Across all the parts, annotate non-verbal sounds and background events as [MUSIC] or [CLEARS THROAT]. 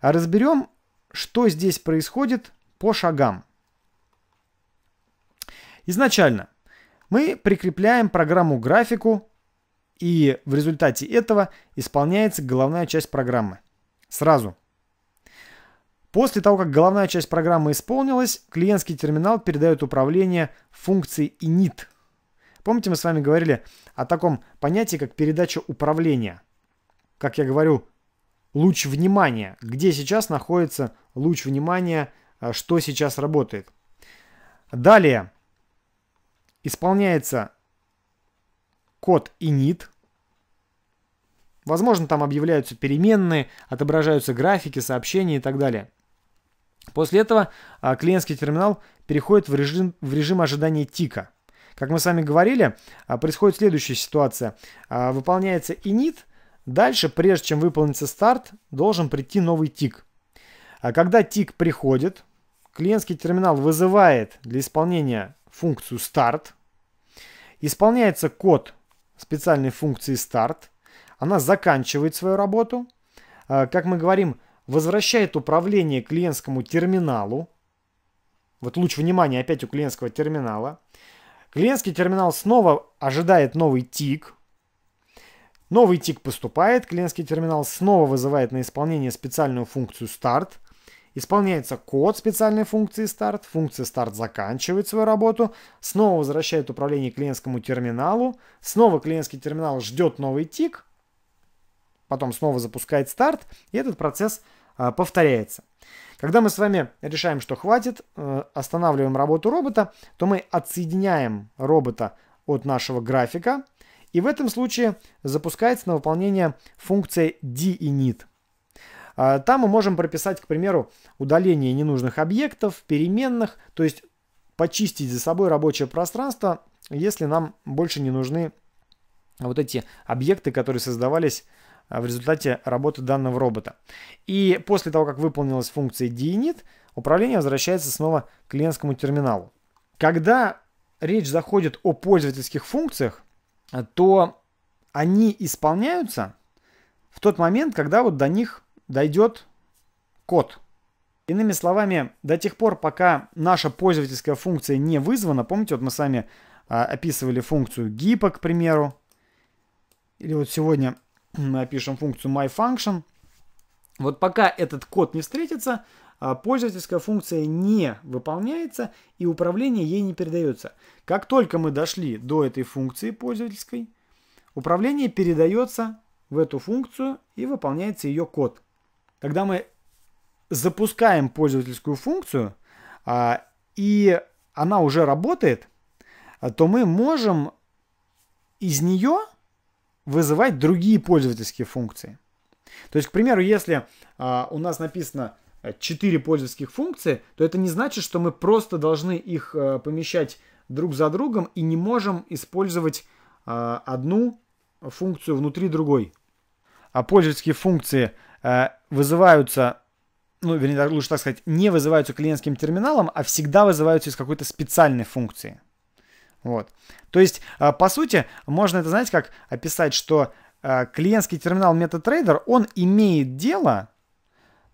А разберем, что здесь происходит по шагам. Изначально мы прикрепляем программу к графику, и в результате этого исполняется головная часть программы. Сразу. После того, как головная часть программы исполнилась, клиентский терминал передает управление функцией init. Помните, мы с вами говорили о таком понятии, как передача управления. Как я говорю, луч внимания. Где сейчас находится луч внимания, э, что сейчас работает. Далее исполняется код init. Возможно, там объявляются переменные, отображаются графики, сообщения и так далее. После этого а, клиентский терминал переходит в режим, в режим ожидания тика. Как мы с вами говорили, а, происходит следующая ситуация. А, выполняется init – Дальше, прежде чем выполнится старт, должен прийти новый тик. А когда тик приходит, клиентский терминал вызывает для исполнения функцию старт. Исполняется код специальной функции старт. Она заканчивает свою работу. А, как мы говорим, возвращает управление клиентскому терминалу. Вот луч внимания опять у клиентского терминала. Клиентский терминал снова ожидает новый тик – Новый тик поступает, клиентский терминал снова вызывает на исполнение специальную функцию старт. Исполняется код специальной функции старт, функция старт заканчивает свою работу, снова возвращает управление клиентскому терминалу, снова клиентский терминал ждет новый тик, потом снова запускает старт, и этот процесс э, повторяется. Когда мы с вами решаем, что хватит, э, останавливаем работу робота, то мы отсоединяем робота от нашего графика, и в этом случае запускается на выполнение функция deinit. А, там мы можем прописать, к примеру, удаление ненужных объектов, переменных, то есть почистить за собой рабочее пространство, если нам больше не нужны вот эти объекты, которые создавались а, в результате работы данного робота. И после того, как выполнилась функция deinit, управление возвращается снова к клиентскому терминалу. Когда речь заходит о пользовательских функциях, то они исполняются в тот момент, когда вот до них дойдет код. Иными словами, до тех пор, пока наша пользовательская функция не вызвана, помните, вот мы с вами а, описывали функцию гипа, к примеру, или вот сегодня [CLEARS THROAT] мы опишем функцию myFunction. Вот пока этот код не встретится, а, пользовательская функция не выполняется и управление ей не передается. Как только мы дошли до этой функции пользовательской, управление передается в эту функцию и выполняется ее код. Когда мы запускаем пользовательскую функцию а, и она уже работает, а, то мы можем из нее вызывать другие пользовательские функции. То есть, к примеру, если у нас написано 4 пользовательских функции, то это не значит, что мы просто должны их э, помещать друг за другом и не можем использовать э, одну функцию внутри другой. А пользовательские функции э, вызываются, ну, вернее, лучше так сказать, не вызываются клиентским терминалом, а всегда вызываются из какой-то специальной функции. Вот. То есть, по сути, можно это, знаете, как описать, что клиентский терминал MetaTrader, он имеет дело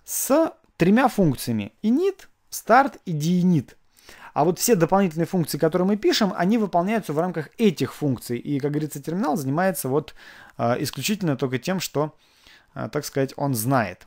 с тремя функциями init, start и deinit. А вот все дополнительные функции, которые мы пишем, они выполняются в рамках этих функций. И, как говорится, терминал занимается вот а, исключительно только тем, что, а, так сказать, он знает.